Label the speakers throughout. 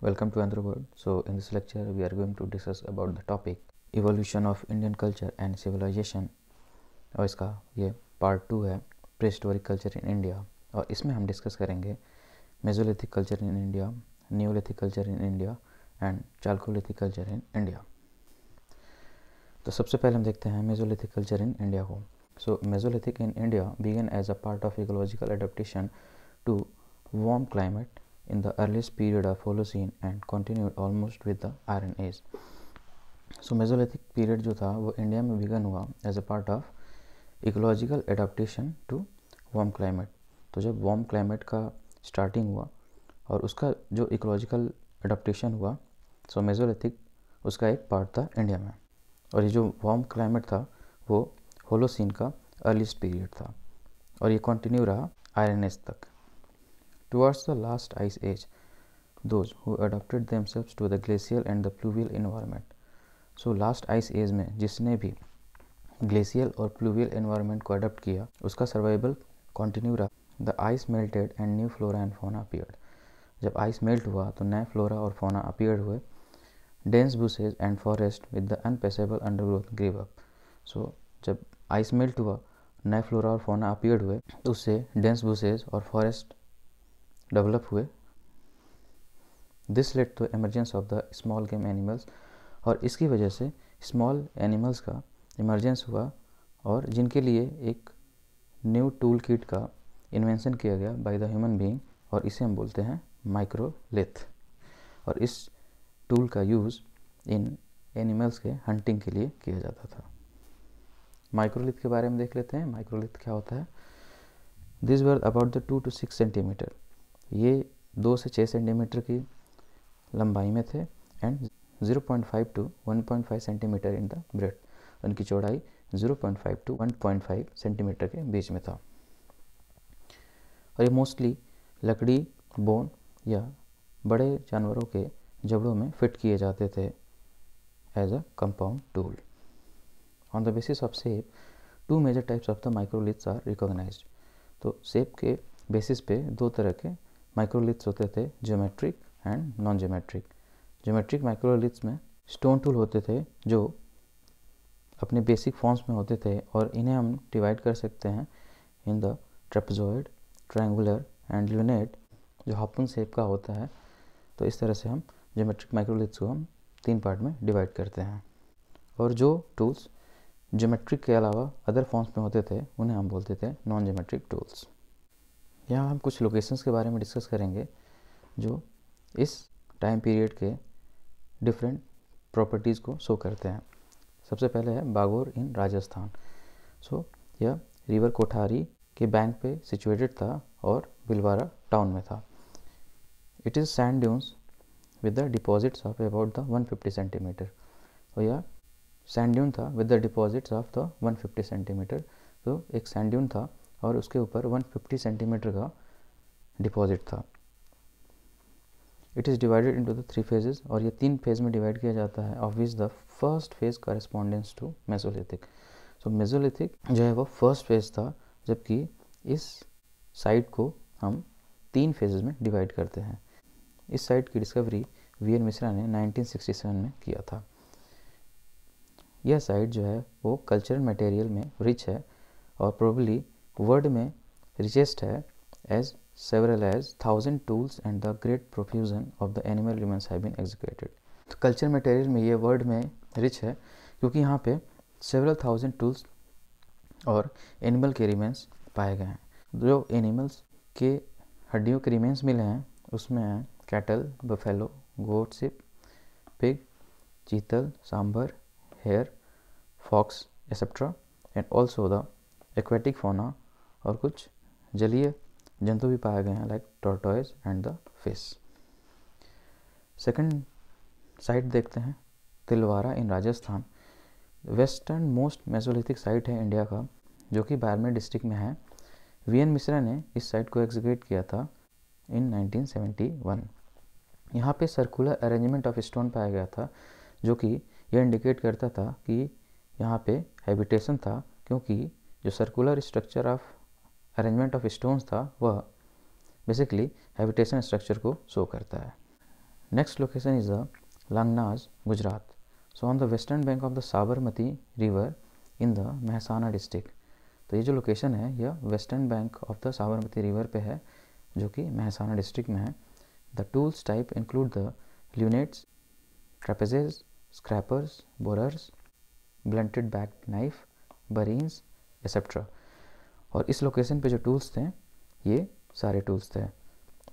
Speaker 1: Welcome to another world. So in this lecture we are going to discuss about the topic evolution of Indian culture and civilization और इसका ये part two है प्रेस्टोरिक culture in India और इसमें हम discuss करेंगे Mesolithic culture in India Neolithic culture in India and Chalcolithic culture in India तो सबसे पहले हम देखते हैं मेजोलिथिक कल्चर इन इंडिया को so Mesolithic in India began as a part of ecological adaptation to warm climate in the earliest period of Holocene and continued almost with the Iron Age. So Mesolithic period जो था वो India में began हुआ as a part of ecological adaptation to warm climate तो जब warm climate का starting हुआ और उसका जो इकोलॉजिकल adaptation हुआ सो Mesolithic उसका एक पार्ट था इंडिया में और ये जो वार्म क्लाइमेट था वो होलोसिन का अर्लीस्ट पीरियड था और ये continue रहा Iron Age तक Towards the last ice age, those who adapted themselves to the glacial and the pluvial environment. So last ice age में जिसने भी ग्लेशियल और प्लूवियल एनवायरनमेंट को अडप्ट किया उसका सर्वाइवल कंटिन्यू रहा the ice melted and new flora and fauna appeared जब ice melt हुआ तो नए फ्लोरा और फोना अपीयर्ड हुए dense bushes and forest with the unpassable undergrowth grew up so जब आइस मेल्ट हुआ नए फ्लोरा और फोना अपीयर्ड हुए तो उससे डेंस बुसेज और फॉरेस्ट डेवलप हुए this led to emergence of the small game animals और इसकी वजह से स्मॉल एनिमल्स का इमरजेंस हुआ और जिनके लिए एक न्यू टूल किट का इन्वेंशन किया गया बाय द ह्यूमन बीइंग और इसे हम बोलते हैं माइक्रोलेथ और इस टूल का यूज़ इन एनिमल्स के हंटिंग के लिए किया जाता था माइक्रोलिथ के बारे में देख लेते हैं माइक्रोलिथ क्या होता है this worth about the two to six centimetre ये दो से छः सेंटीमीटर की लंबाई में थे and 0.5 to 1.5 centimetre in the breadth उनकी चौड़ाई 0.5 टू 1.5 सेंटीमीटर के बीच में था और ये मोस्टली लकड़ी बोन या बड़े जानवरों के जबड़ों में फिट किए जाते थे as a compound tool on the basis of shape two major types of the microliths are recognise तो सेप के बेसिस पे दो तरह के माइक्रोलिथ्स होते थे geometric and non geometric geometric microliths में स्टोन टूल होते थे जो अपने बेसिक फॉर्म्स में होते थे और इन्हें हम डिवाइड कर सकते हैं in the trapezoid triangular and lunate जो हापुन शेप का होता है तो इस तरह से हम ज्योमेट्रिक माइक्रोलिथ्स को हम तीन पार्ट में डिवाइड करते हैं और जो टूल्स ज्योमेट्रिक के अलावा अदर फॉर्म्स में होते थे उन्हें हम बोलते थे नॉन ज्योमेट्रिक टूल्स यहाँ हम कुछ लोकेशंस के बारे में डिस्कस करेंगे जो इस टाइम पीरियड के डिफरेंट प्रॉपर्टीज़ को शो करते हैं सबसे पहले है Bagor in Rajasthan so so, यह रिवर कोठारी के बैंक पे सिचुएटेड था और बिलवारा टाउन में था it is sand dunes with the deposits of about the 150 centimetre और यह सैंड ड्यून था with the deposits of the 150 centimetre तो एक सैंड ड्यून था और उसके ऊपर 150 सेंटीमीटर का डिपॉजिट था it is divided into the three phases और ये तीन फेज़ में डिवाइड किया जाता है of which the first phase correspondence to Mesolithic so Mesolithic जो है वो फर्स्ट फेज़ था जबकि इस साइड को हम तीन फेजेस में डिवाइड करते हैं इस साइड की डिस्कवरी वी एन मिश्रा ने 1967 में किया था यह साइट जो है वो कल्चरल मटेरियल में रिच है और प्रोबली वर्ड में रिचेस्ट है as several as thousand tools and the great profusion of the animal remains have been executed तो कल्चर मटेरियल में ये वर्ड में रिच है क्योंकि यहाँ पे सेवरल थाउजेंड टूल्स और एनिमल के रिमेंस पाए गए हैं जो एनिमल्स के हड्डियों के रिमेंस मिले हैं उसमें हैं cattle buffalo goat sheep pig chital sambar hare fox etcetera and also the aquatic fauna और कुछ जलीय जंतु भी पाए गए हैं like tortoise and the fish second site देखते हैं Tilwara in Rajasthan western most Mesolithic site है इंडिया का जो कि बारमेर डिस्ट्रिक्ट में है वी एन मिश्रा ने इस साइट को एग्जीक्यूट किया था इन 1971 यहाँ पे सर्कुलर अरेंजमेंट ऑफ स्टोन पाया गया था जो कि यह इंडिकेट करता था कि यहाँ पे हैबिटेशन था क्योंकि जो circular structure of arrangement of stones था वह बेसिकली हैबिटेशन स्ट्रक्चर को शो करता है next location is the Langhnaj Gujarat so on the western bank of the Sabarmati river in the Mehsana district तो ये जो लोकेशन है यह western bank of the Sabarmati river पे है जो कि महसाना डिस्ट्रिक्ट में है the tools type include the lunates trapezes scrapers borers blunted back knife बरीन्स etcetera और इस लोकेशन पे जो टूल्स थे ये सारे टूल्स थे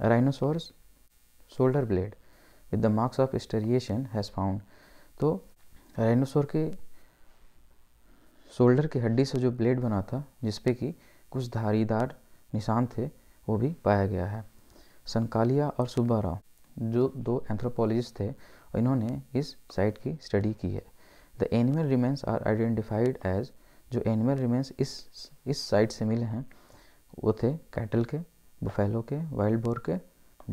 Speaker 1: rhinoceros shoulder blade with the marks of striation has found तो राइनोसोर के शोल्डर की हड्डी से जो ब्लेड बना था जिसपे कि कुछ धारीदार निशान थे वो भी पाया गया है संकालिया और सुब्बा जो दो एंथ्रोपोलॉजिस्ट थे इन्होंने इस साइट की स्टडी की है the animal remains are identified as जो एनिमल रिमेंस इस इस साइड से मिले हैं वो थे कैटल के बफेलो के वाइल्ड बोर के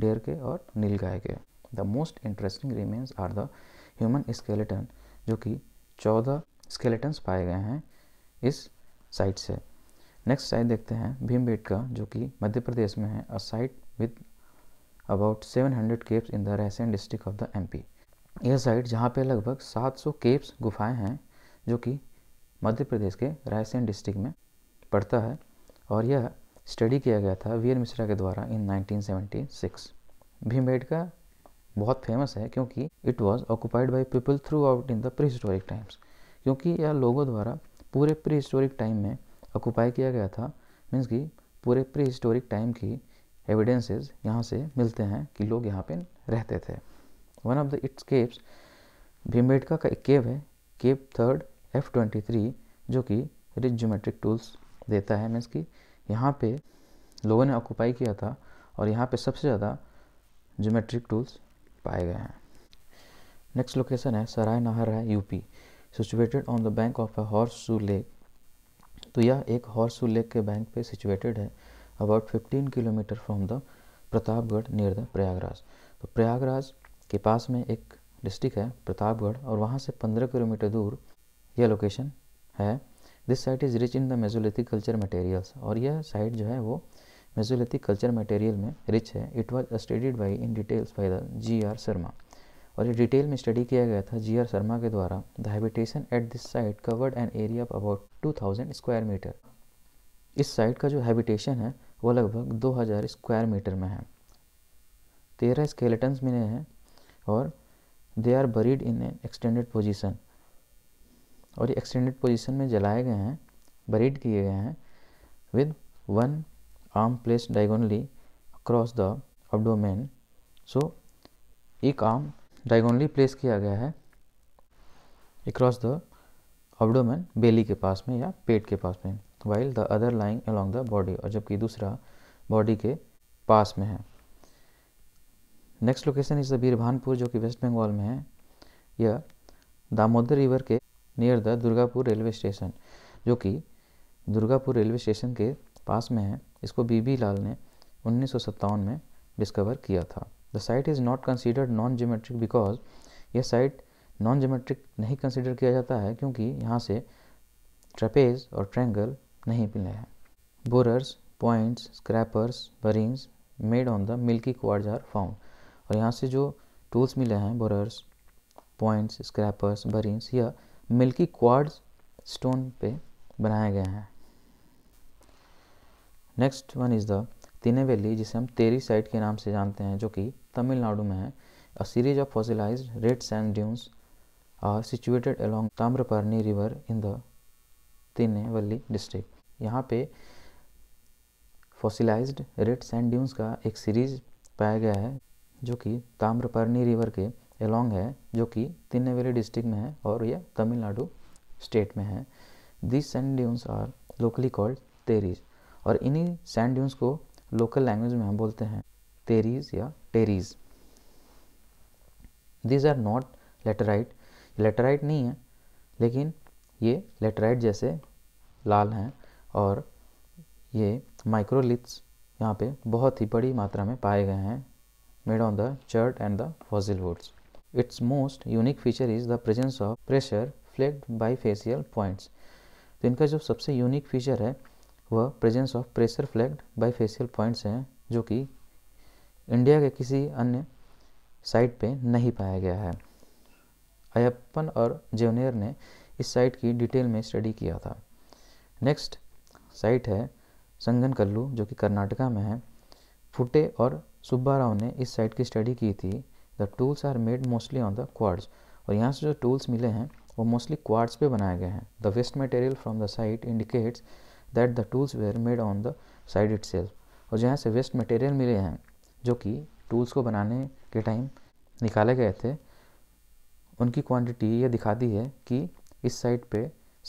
Speaker 1: डेयर के और नील गाय के the most interesting remains are the human skeleton जो कि चौदह स्केलेटन्स पाए गए हैं इस साइट से नेक्स्ट साइट देखते हैं भीम का जो कि मध्य प्रदेश में है a site with about 700 caves in the Raisen district of the MP यह साइट जहाँ पे लगभग 700 केव्स गुफाएं हैं जो कि मध्य प्रदेश के रायसेन डिस्ट्रिक्ट में पड़ता है और यह स्टडी किया गया था वीर मिश्रा के द्वारा इन 1976 भीमबेटका बहुत फेमस है क्योंकि it was occupied by people throughout in the prehistoric times क्योंकि यह लोगों द्वारा पूरे प्री हिस्टोरिक टाइम में ऑक्यूपाई किया गया था मीन्स कि पूरे प्री हिस्टोरिक टाइम की एविडेंसेस यहाँ से मिलते हैं कि लोग यहाँ पे रहते थे one of the its caves Bhimbetka का एक केव है cave third F twenty three जो कि रिच जोमेट्रिक टूल्स देता है मीन्स कि यहाँ पे लोगों ने ऑक्यूपाई किया था और यहाँ पे सबसे ज़्यादा जोमेट्रिक टूल्स पाए गए हैं नेक्स्ट लोकेशन है सराय नहर है UP situated on the bank of a horseshoe lake तो यह एक हॉर्स शू लेक के बैंक पे सिचुएटेड है about 15 kilometre from the Pratapgarh near the Prayagraj तो प्रयागराज के पास में एक डिस्ट्रिक्ट है प्रतापगढ़ और वहाँ से 15 किलोमीटर दूर यह लोकेशन है this site is rich in the Mesolithic culture materials और यह साइट जो है वो मेजोलिथिक कल्चर मटेरियल में रिच है it was studied by in details by the G R Sharma और ये डिटेल में स्टडी किया गया था जी आर शर्मा के द्वारा the habitation at this site covered an area of about two thousand square metre इस साइट का जो हैबिटेशन है वो लगभग दो हज़ार स्क्वायर मीटर में है तेरह स्केलेटन्स मिले हैं और they are buried in extended position और ये एक्सटेंडेड पोजीशन में जलाए गए हैं बरीड किए गए हैं with one arm place diagonally across the abdomen so एक आर्म डायगोनली प्लेस किया गया है अक्रॉस द अबडोमेन बेली के पास में या पेट के पास में while the other lying along the body और जबकि दूसरा बॉडी के पास में है next location is the Birbhanpur जो कि वेस्ट बंगाल में है यह दामोदर रिवर के near the Durgapur railway station जो कि दुर्गापुर रेलवे स्टेशन के पास में है इसको बीबी लाल ने उन्नीस में डिस्कवर किया था the site is not considered non geometric because यह साइट नॉन जोमेट्रिक नहीं कंसिडर किया जाता है क्योंकि यहाँ से ट्रपेज और ट्रैंगल नहीं मिले हैं borers points scrapers burins made on the milky quartz are found और यहाँ से जो टूल्स मिले हैं बोरर्स पॉइंट्स स्क्रैपर्स बरिंग्स यह मिल्की क्वार्ड्स स्टोन पे बनाया गया है next one is the valley जिसे हम तेरी साइट के नाम से जानते हैं जो कि तमिलनाडु में है a series of fossilize red sand dunes are situated along Tamraparni river in the valley district यहाँ पे फॉसिलाइज रेड सैंड ड्यून्स का एक सीरीज पाया गया है जो कि ताम्रपर्णी रिवर के एलोंग है जो कि तिन्नेवेली डिस्ट्रिक्ट में है और यह तमिलनाडु स्टेट में है this sand dunes are locally called Teris और इन्हीं सैंड ड्यून्स को लोकल लैंग्वेज में हम बोलते हैं तेरीज या Teris these are not laterite laterite नहीं है लेकिन ये लेटराइट जैसे लाल हैं और ये माइक्रोलिथ्स यहाँ पे बहुत ही बड़ी मात्रा में पाए गए हैं made on the chert and the fossil woods its most unique feature is the presence of pressure flaked bifacial points तो इनका जो सबसे यूनिक फीचर है वह presence of pressure flaked bifacial points हैं जो कि इंडिया के किसी अन्य साइट पे नहीं पाया गया है अयप्पन और जेवनेर ने इस साइट की डिटेल में स्टडी किया था नेक्स्ट साइट है संगन कल्लू जो कि कर्नाटका में है फुटे और सुब्बा राव ने इस साइट की स्टडी की थी the tools are made mostly on the quartz और यहाँ से जो टूल्स मिले हैं वो मोस्टली क्वार्ट्स पे बनाए गए हैं the waste material from the site indicates that the tools were made on the site it और जहाँ से वेस्ट मटेरियल मिले हैं जो कि टूल्स को बनाने के टाइम निकाले गए थे उनकी क्वांटिटी ये दिखाती है कि इस साइड पे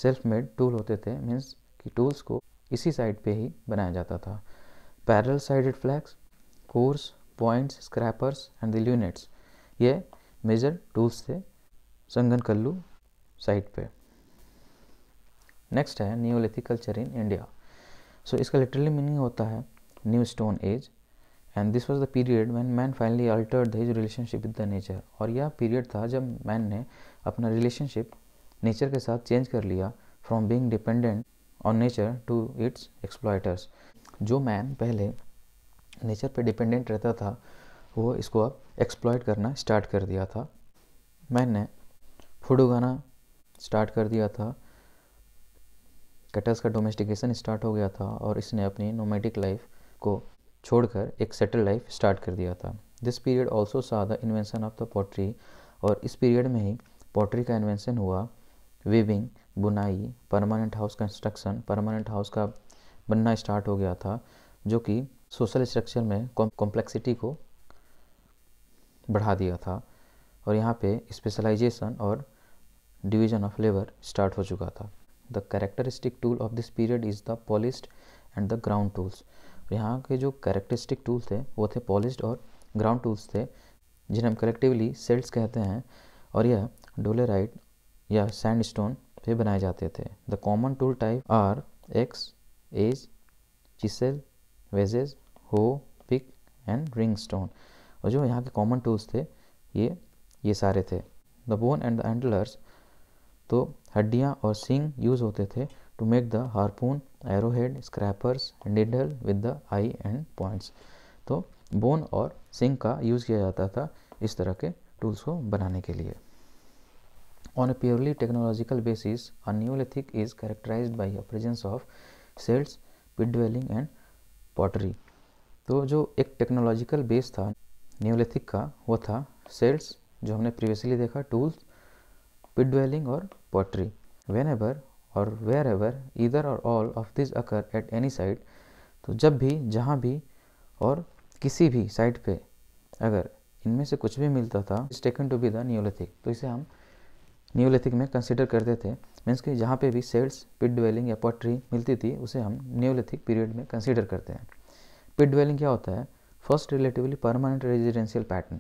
Speaker 1: सेल्फ मेड टूल होते थे मीन्स कि टूल्स को इसी साइड पे ही बनाया जाता था parallel sided flakes cores points scrapers and the units ये मेजर टूल्स थे संगन कल्लू साइट पे नेक्स्ट है Neolithic culture in India so इसका लिटरली मीनिंग होता है new stone age and this was the period when man finally altered his relationship with the nature और यह period था जब मैन ने अपना रिलेशनशिप नेचर के साथ चेंज कर लिया from being dependent on nature to its exploiters जो मैन पहले नेचर पर डिपेंडेंट रहता था वो इसको अब एक्सप्लॉयट करना स्टार्ट कर दिया था मैंने फूड उगाना स्टार्ट कर दिया था कटर्स का डोमेस्टिकेशन स्टार्ट हो गया था और इसने अपनी नोमेटिक लाइफ को छोड़कर एक सेटल लाइफ स्टार्ट कर दिया था this period also saw the invention of the pottery और इस पीरियड में ही पोट्री का इन्वेंशन हुआ वीविंग बुनाई permanent house construction permanent house का बनना स्टार्ट हो गया था जो कि सोशल स्ट्रक्चर में कॉम्प्लेक्सिटी को बढ़ा दिया था और यहाँ पे स्पेशलाइजेशन और डिवीजन ऑफ लेबर स्टार्ट हो चुका था the characteristic tool of this period is the polished and the ground tools यहाँ के जो कैरेक्टरिस्टिक टूल थे वो थे पॉलिस्ड और ग्राउंड टूल्स थे जिन्हें हम कलेक्टिवली सेल्स कहते हैं और यह डोलेराइट या सैंड स्टोन पे बनाए जाते थे the common tool type are axe adze chisel wedges hoe pick and ring stone और जो यहाँ के कॉमन टूल्स थे ये ये सारे थे the bone and the antlers तो हड्डियाँ और सिंग यूज होते थे to make the harpoon arrow head scrapers needle with the eye and points तो बोन और सिंग का यूज़ किया जाता था इस तरह के टूल्स को बनाने के लिए on a purely technological basis a neolithic is characterize by a presence of celts pit dwelling and pottery तो जो एक टेक्नोलॉजिकल बेस था न्यूलिथिक का वो था सेल्स जो हमने प्रीवियसली देखा टूल्स पिट ड्वेलिंग और पोट्री वेन एवर और वेयर एवर इधर और all of this occur at any site तो जब भी जहाँ भी और किसी भी साइड पे अगर इनमें से कुछ भी मिलता था is taken to be the neolithic तो इसे हम न्यूलिथिक में कंसिडर करते थे मीन्स कि जहाँ पे भी सेल्स पिट ड्वेलिंग या पोट्री मिलती थी उसे हम न्यूलिथिक पीरियड में कंसिडर करते हैं पिट ड्वेलिंग क्या होता है first relatively permanent residential pattern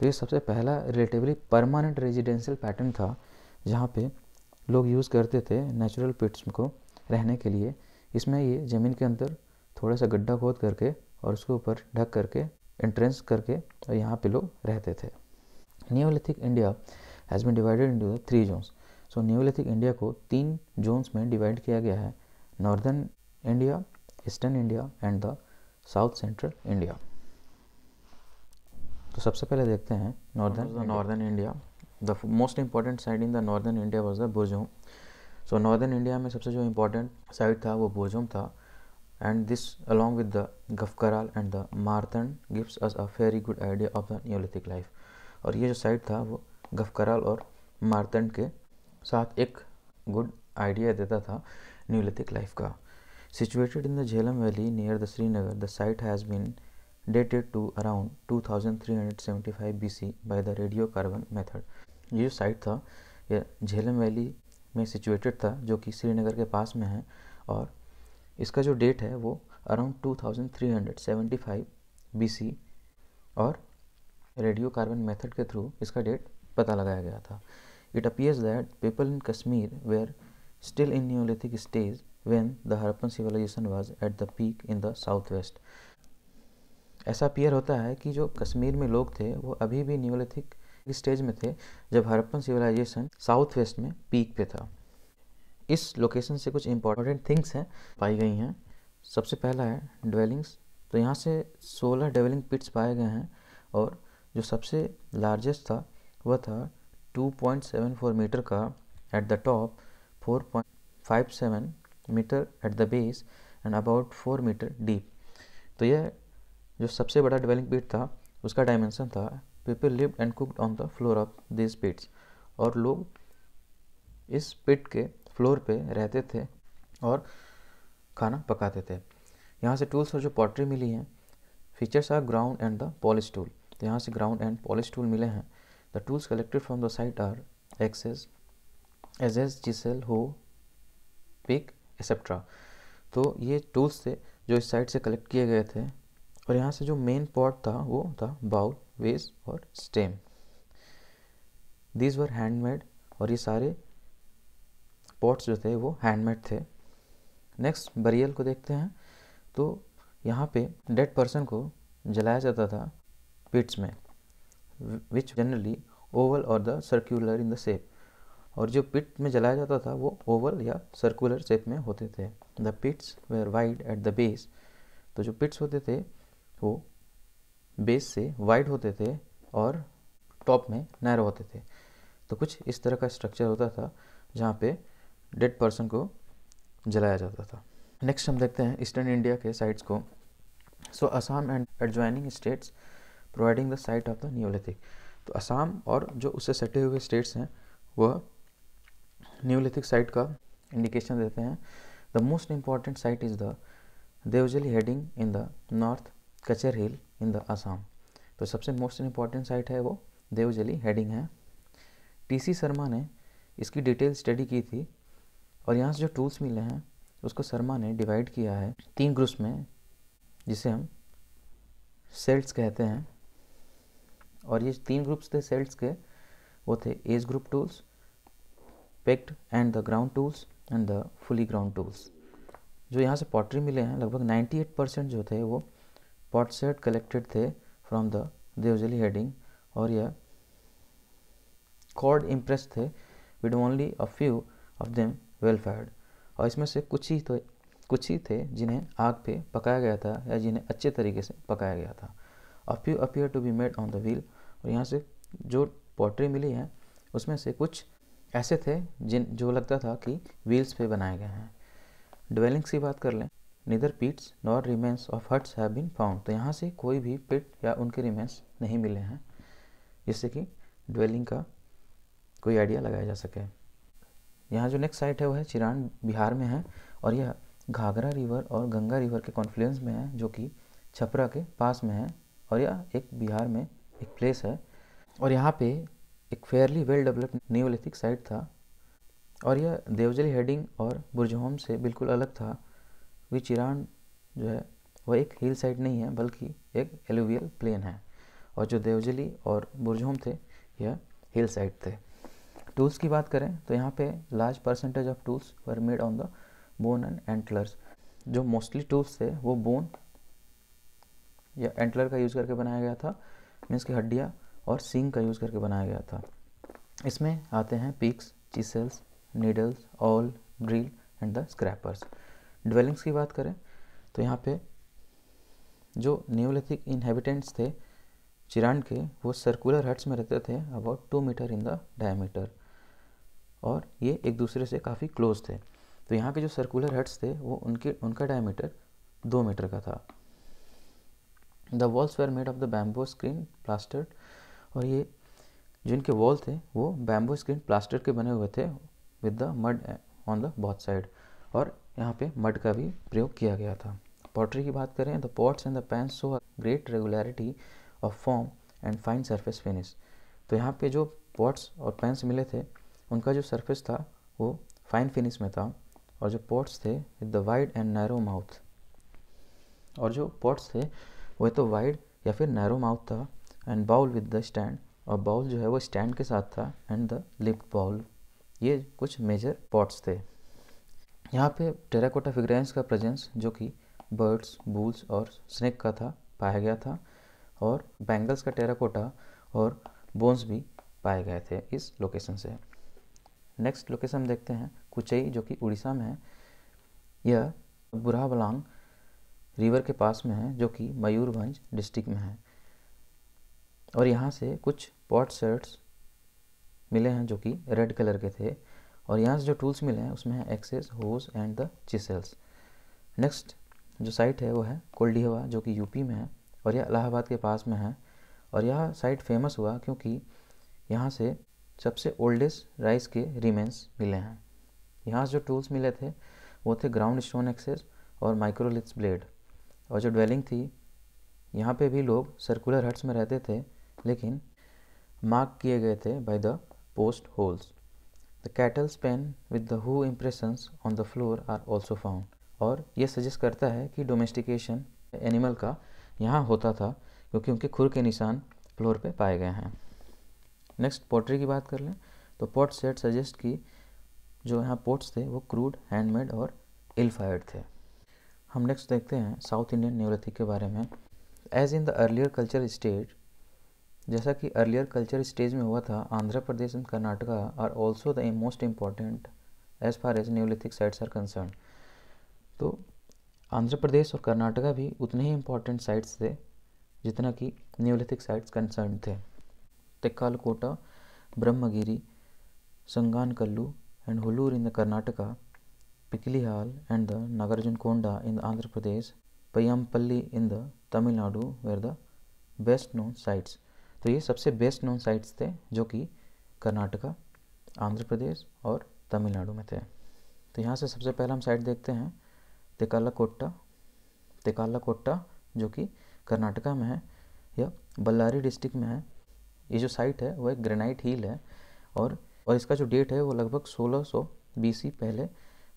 Speaker 1: तो ये सबसे पहला रिलेटिवली परमानेंट रेजिडेंशियल पैटर्न था जहाँ पे लोग यूज़ करते थे नेचुरल पिट्स को रहने के लिए इसमें ये ज़मीन के अंदर थोड़ा सा गड्ढा खोद करके और उसके ऊपर ढक करके एंट्रेंस करके और यहाँ पे लोग रहते थे neolithic India has been divided in the three zones so neolithic India को तीन जोन्स में डिवाइड किया गया है northern India eastern India and the south central India तो सबसे पहले देखते हैं northern northern India the most important site in the northern India was the Burzahom so northern India में सबसे जो इम्पोर्टेंट साइड था वो बुरजोम था and this along with the गफकराल and the marathon gives us a very good idea of the neolithic life और ये जो site था वो गफकराल और मारथन के साथ एक गुड आइडिया देता था न्यूलिथिक लाइफ का situated in the Jhelum valley near the Srinagar the site has been dated to around 2375 thousand three hundred by the radio carbon method ये जो साइट था ये झेलम वैली में सिचुएटेड था जो कि श्रीनगर के पास में है और इसका जो डेट है वो अराउंड 2375 थाउजेंड और रेडियो कार्बन मेथड के थ्रू इसका डेट पता लगाया गया था it appears that people in Kashmir were still in neolithic stage when the Harappan civilization was at the peak in the south west ऐसा पियर होता है कि जो कश्मीर में लोग थे वो अभी भी न्यूलिथिक स्टेज में थे जब हरप्पन सिविलाइजेशन साउथ वेस्ट में पीक पे था इस लोकेशन से कुछ इंपॉर्टेंट थिंग्स हैं पाई गई हैं सबसे पहला है डवेलिंग्स तो यहाँ से 16 डेवलिंग पिट्स पाए गए हैं और जो सबसे लार्जेस्ट था वह था 2.74 मीटर का at the top 4.57 metre at the base and about 4 metre deep तो यह जो सबसे बड़ा डिवेलिंग पीट था उसका डायमेंशन था people live and cooked on the floor of this pits और लोग इस पिट के फ्लोर पे रहते थे और खाना पकाते थे यहाँ से टूल्स और जो पॉटरी मिली हैं features are ground and the polish tool तो यहाँ से ग्राउंड एंड पॉलिश टूल मिले हैं the tools collected from the site are axes adzes chisel hoe pick etcetera तो ये टूल्स थे जो इस साइट से कलेक्ट किए गए थे और यहाँ से जो मेन पॉट था वो था बाउल वेस और स्टेम दीज वर हैंडमेड और ये सारे पॉट्स जो थे वो हैंडमेड थे नेक्स्ट बरियल को देखते हैं तो यहाँ पे डेड पर्सन को जलाया जाता था पिट्स में विच जनरली ओवल और the circular in the shape और जो पिट में जलाया जाता था वो ओवल या सर्कुलर शेप में होते थे the pits were wide at the base तो जो पिट्स होते थे वो बेस से वाइड होते थे और टॉप में नैरो होते थे तो कुछ इस तरह का स्ट्रक्चर होता था जहाँ पे डेड पर्सन को जलाया जाता था नेक्स्ट हम देखते हैं ईस्टर्न इंडिया के साइट्स को so Assam and adjoining states providing the site of the neolithic तो असम और जो उससे सटे हुए स्टेट्स हैं वह न्यूलिथिक साइट का इंडिकेशन देते हैं the most important site is the Daojali Hading in the north Cachar hill in the Assam तो सबसे मोस्ट इम्पॉर्टेंट साइट है वो देवजली हेडिंग है टीसी शर्मा ने इसकी डिटेल स्टडी की थी और यहाँ से जो टूल्स मिले हैं उसको शर्मा ने डिवाइड किया है तीन ग्रुप्स में जिसे हम सेल्स कहते हैं और ये तीन ग्रुप्स थे सेल्स के वो थे edge ground tools pecked and the ground tools and the fully ground tools जो यहाँ से पॉटरी मिले हैं लगभग 98 परसेंट जो थे वो पॉटसेट कलेक्टेड थे फ्रॉम द देवजली हेडिंग और यह कॉर्ड इम्प्रेस थे with only a few of them well fired और इसमें से कुछ ही तो कुछ ही थे जिन्हें आग पे पकाया गया था या जिन्हें अच्छे तरीके से पकाया गया था a few appear to be made on the wheel और यहाँ से जो पोट्री मिली है उसमें से कुछ ऐसे थे जिन जो लगता था कि व्हील्स पे बनाए गए हैं डवेलिंग्स की बात कर लें neither pits nor remains of huts have been found तो यहाँ से कोई भी पिट या उनके रिमेंस नहीं मिले हैं जिससे कि ड्वेलिंग का कोई आइडिया लगाया जा सके यहाँ जो नेक्स्ट साइट है वो है चिरान बिहार में है और यह घाघरा रिवर और गंगा रिवर के कॉन्फ्लुएंस में है जो कि छपरा के पास में है और यह एक बिहार में एक प्लेस है और यहाँ पे एक fairly well developed neolithic site था और यह देवजली हेडिंग और बुरजहोम से बिल्कुल अलग था विच ईरान जो है वह एक हिल साइड नहीं है बल्कि एक एलुवियल प्लेन है और जो देवजली और बुरजोम थे यह हिल साइड थे टूल्स की बात करें तो यहाँ पे large percentage of tools were made on the bone and antlers जो मोस्टली टूल्स थे वो बोन या एंटलर का यूज़ करके बनाया गया था मीन्स की हड्डियाँ और सींग का यूज़ करके बनाया गया था इसमें आते हैं picks chisels needles awl drill and the scrapers dwellings की बात करें तो यहाँ पे जो न्यूलिथिक इनहेबिटेंट्स थे चिरान के वो सर्कुलर हट्स में रहते थे about two metre in the diameter और ये एक दूसरे से काफ़ी क्लोज थे तो यहाँ के जो सर्कुलर हट्स थे वो उनके उनका डायमीटर दो मीटर का था the walls were made of the bamboo screen plastered और ये जिनके वॉल थे वो बैम्बो स्क्रीन प्लास्टर के बने हुए थे with the mud on the both side और यहाँ पे मड का भी प्रयोग किया गया था पॉटरी की बात करें the pots and the pans show great regularity of form and fine surface finish तो यहाँ पे जो पॉट्स और पैंस मिले थे उनका जो सरफेस था वो फाइन फिनिश में था और जो पॉट्स थे with the wide and narrow mouth और जो पॉट्स थे वह तो वाइड या फिर नैरो माउथ था and bowl with the stand और बाउल जो है वो स्टैंड के साथ था एंड द लिप बाउल ये कुछ मेजर पॉट्स थे यहाँ पे टेराकोटा फिग्रेंस का प्रेजेंस जो कि बर्ड्स बुल्स और स्नेक का था पाया गया था और बैंगल्स का टेराकोटा और बोन्स भी पाए गए थे इस लोकेशन से नेक्स्ट लोकेशन देखते हैं कुचई जो कि उड़ीसा में है यह बुराबलांग रिवर के पास में है जो कि मयूरभंज डिस्ट्रिक्ट में है और यहाँ से कुछ पॉट शर्ट्स मिले हैं जो कि रेड कलर के थे और यहाँ से जो टूल्स मिले हैं उसमें है axes hoes and the chisels next जो साइट है वो है हवा जो कि यूपी में है और यह इलाहाबाद के पास में है और यह साइट फेमस हुआ क्योंकि यहाँ से सबसे ओल्डेस्ट राइस के रिमेंस मिले हैं यहाँ से जो टूल्स मिले थे वो थे ग्राउंड स्टोन एक्सेस और माइक्रोलिथ्स ब्लेड और जो ड्वेलिंग थी यहाँ पे भी लोग सर्कुलर हट्स में रहते थे लेकिन मार्क किए गए थे by the post holes the cattle's pen with the hoof impressions on the floor are also found और ये सजेस्ट करता है कि डोमेस्टिकेशन एनिमल का यहाँ होता था क्योंकि उनके खुर के निशान फ्लोर पे पाए गए हैं नेक्स्ट पोट्री की बात कर लें तो पॉट सेट सजेस्ट की जो यहाँ पोट्स थे वो क्रूड हैंडमेड और इल थे हम नेक्स्ट देखते हैं साउथ इंडियन न्यूलिथिक के बारे में as in the earlier culture state जैसा कि अर्लियर कल्चर स्टेज में हुआ था Andhra Pradesh and Karnataka are also the most important as far as neolithic sites are concern तो आंध्र प्रदेश और कर्नाटका भी उतने ही इम्पॉर्टेंट साइट्स थे जितना कि न्यूलिथिक साइट्स कंसर्न थे Tekkalakota Brahmagiri Sanganakallu and Hullur in the Karnataka, Pikilihal and the Nagarjuna Konda in the Andhra Pradesh Paiyampalli in the Tamil Nadu were the best known sites तो ये सबसे बेस्ट नोन साइट्स थे जो कि कर्नाटका आंध्र प्रदेश और तमिलनाडु में थे तो यहाँ से सबसे पहला हम साइट देखते हैं तिकाला कोट्टा तिकाला कोट्टा जो कि कर्नाटका में है या बल्लारी डिस्ट्रिक्ट में है ये जो साइट है वह एक ग्रेनाइट हील है और और इसका जो डेट है वो लगभग 1600 सौ पहले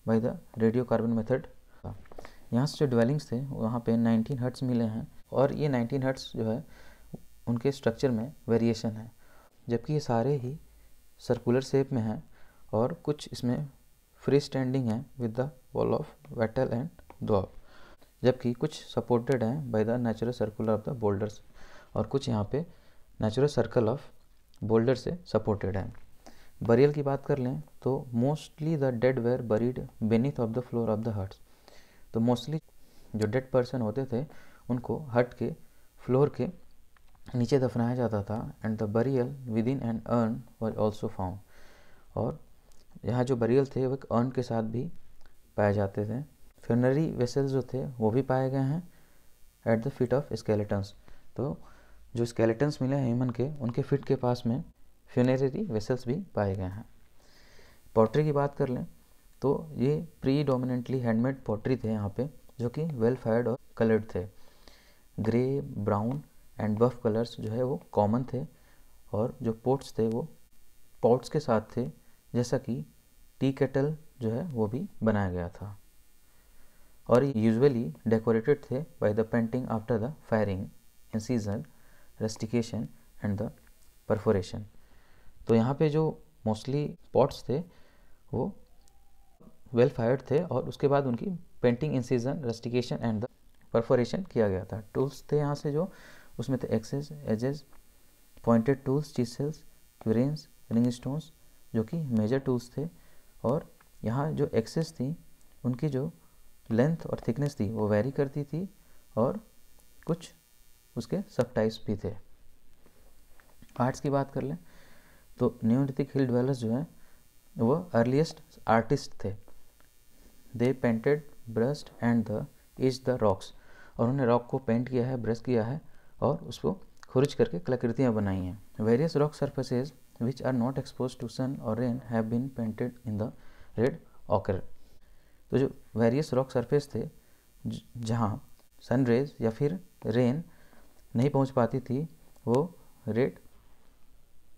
Speaker 1: by the radio carbon method यहाँ से जो ड्वेलिंग्स थे वहाँ पे 19 हर्ट्स मिले हैं और ये 19 हर्ट्स जो है उनके स्ट्रक्चर में वेरिएशन है जबकि ये सारे ही सर्कुलर शेप में हैं और कुछ इसमें फ्री स्टैंडिंग है with the wall of wattle and daub जबकि कुछ सपोर्टेड हैं by the natural circular of the boulders और कुछ यहाँ पे नेचुरल सर्कल ऑफ बोल्डर से सपोर्टेड हैं बरियल की बात कर लें तो mostly the dead were buried beneath of the floor of the hut तो मोस्टली जो डेड पर्सन होते थे उनको हट के फ्लोर के नीचे दफनाया जाता था and the burial within and urn was also found और यहाँ जो बरियल थे वो एक अर्न के साथ भी पाए जाते थे फ्यूनरी वेसल्स जो थे वो भी पाए गए हैं at the feet of skeletons तो जो स्केलेटन्स मिले हैं ह्यूमन के उनके फिट के पास में फ्यूनरी वेसल्स भी पाए गए हैं पोट्री की बात कर लें तो ये प्री डोमिनेंटली हैंडमेड पोट्री थे यहाँ पे जो कि वेल फायर्ड और कलर्ड थे grey brown and buff colours जो है वो कॉमन थे और जो पोट्स थे वो पॉट्स के साथ थे जैसा कि टी केटल जो है वो भी बनाया गया था और यूजुअली डेकोरेटेड थे by the painting after the firing incision rustication and the perforation तो यहाँ पे जो मोस्टली पॉट्स थे वो वेल फायर्ड थे और उसके बाद उनकी painting incision rustication and the perforation किया गया था टूल्स थे यहाँ से जो उसमें थे axes adzes pointed tools chisels querns ring stones जो कि मेजर टूल्स थे और यहाँ जो एक्सेस थी उनकी जो लेंथ और थिकनेस थी वो वेरी करती थी और कुछ उसके सब टाइप्स भी थे आर्ट्स की बात कर लें तो न्यूनतिक हिल ड्वेलर्स जो हैं वो अर्लीस्ट आर्टिस्ट थे they painted breast and the is the rocks और उन्होंने रॉक को पेंट किया है ब्रश किया है और उसको खुरच करके कलाकृतियाँ बनाई हैं various rock surfaces which are not expose to sun और rain have been painted in the red ochre तो जो वेरियस रॉक सर्फेस थे जहाँ सन रेज या फिर रेन नहीं पहुँच पाती थी वो रेड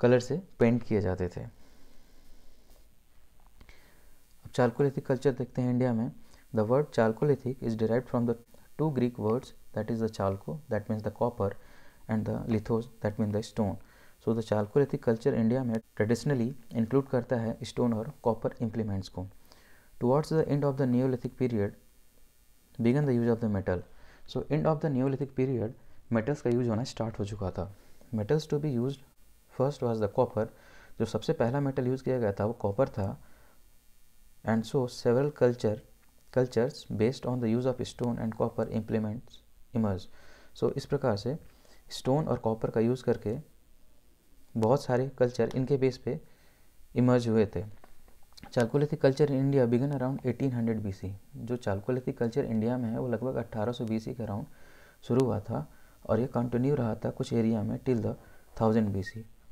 Speaker 1: कलर से पेंट किए जाते थे अब चालकोलिथिक कल्चर देखते हैं इंडिया में the word chalcolithic is derive from the two Greek words that is the chalco that means the copper and the lithos that means the stone so the chalcolithic culture India में traditionally include करता है stone और copper implements को towards the end of the neolithic period began the use of the metal so end of the neolithic period metals का use होना start हो चुका था metals to be use first was the copper जो सबसे पहला metal use किया गया था वो कॉपर था and so several culture cultures based on the use of stone and copper implements emerge so इस प्रकार से स्टोन और कॉपर का यूज़ करके बहुत सारे कल्चर इनके बेस पे इमर्ज हुए थे chalcolithic culture in India began around 1800 hundred जो चालकोलिथिक कल्चर इंडिया में है वो लगभग 1800 बी के अराउंड शुरू हुआ था और ये कंटिन्यू रहा था कुछ एरिया में टिल द थाउजेंड बी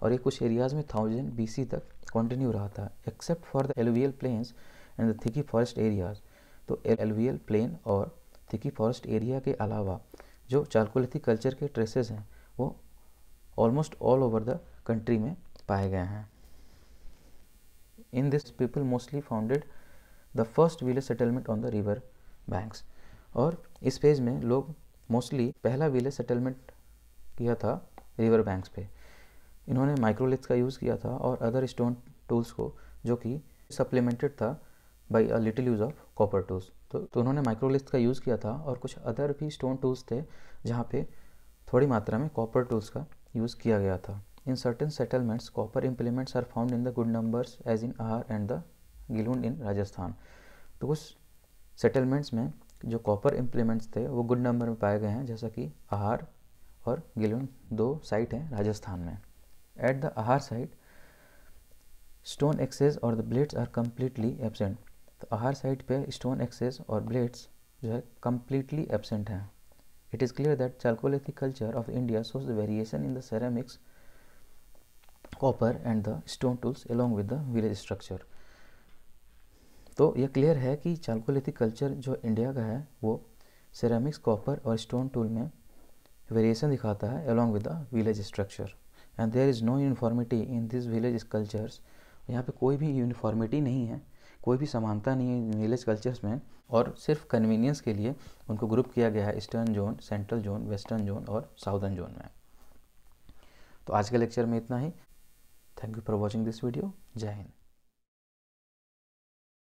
Speaker 1: और ये कुछ एरियाज़ में थाउजेंड बी तक कंटिन्यू रहा था except for the alluvial plains and the thick forest areas तो एलुवियल प्लेन और थिकी फॉरेस्ट एरिया के अलावा जो चारकोलिथिक कल्चर के ट्रेसेस हैं वो almost all over the country में पाए गए हैं in this people mostly founded the first village settlement on the river banks और इस फेज में लोग मोस्टली पहला विलेज सेटलमेंट किया था रिवर बैंक्स पे इन्होंने माइक्रोलिथ्स का यूज़ किया था और अदर स्टोन टूल्स को जो कि सप्लीमेंटेड था by a little use of copper tools तो तो उन्होंने माइक्रोलिस्ट का यूज़ किया था और कुछ अदर भी स्टोन टूल्स थे जहाँ पे थोड़ी मात्रा में कॉपर टूल्स का यूज़ किया गया था in certain settlements copper implements are found in the good numbers as in Ahar and the Gilund in Rajasthan तो कुछ सेटलमेंट्स में जो कॉपर इम्प्लीमेंट्स थे वो गुड नंबर में पाए गए हैं जैसा कि आहार और गिलुंड दो साइट हैं राजस्थान में at the Ahar site stone axes और the blades are completely absent तो हर साइड पे स्टोन एक्सेस और ब्लेड्स जो है कम्प्लीटली एबसेंट हैं it is clear that chalcolithic culture of India shows the variation in the ceramics copper and the stone tools along with the village structure तो यह clear है कि chalcolithic culture जो India का है वो सेरामिक्स कॉपर और स्टोन टूल में वेरिएशन दिखाता है along with the village structure and there is no uniformity in this village cultures यहाँ पे कोई भी यूनिफॉर्मिटी नहीं है कोई भी समानता नहीं है विलेज कल्चर्स में और सिर्फ कन्वीनियंस के लिए उनको ग्रुप किया गया है eastern zone central zone western zone और साउदर्न जोन में तो आज के लेक्चर में इतना ही thank you for watching this video जय हिंद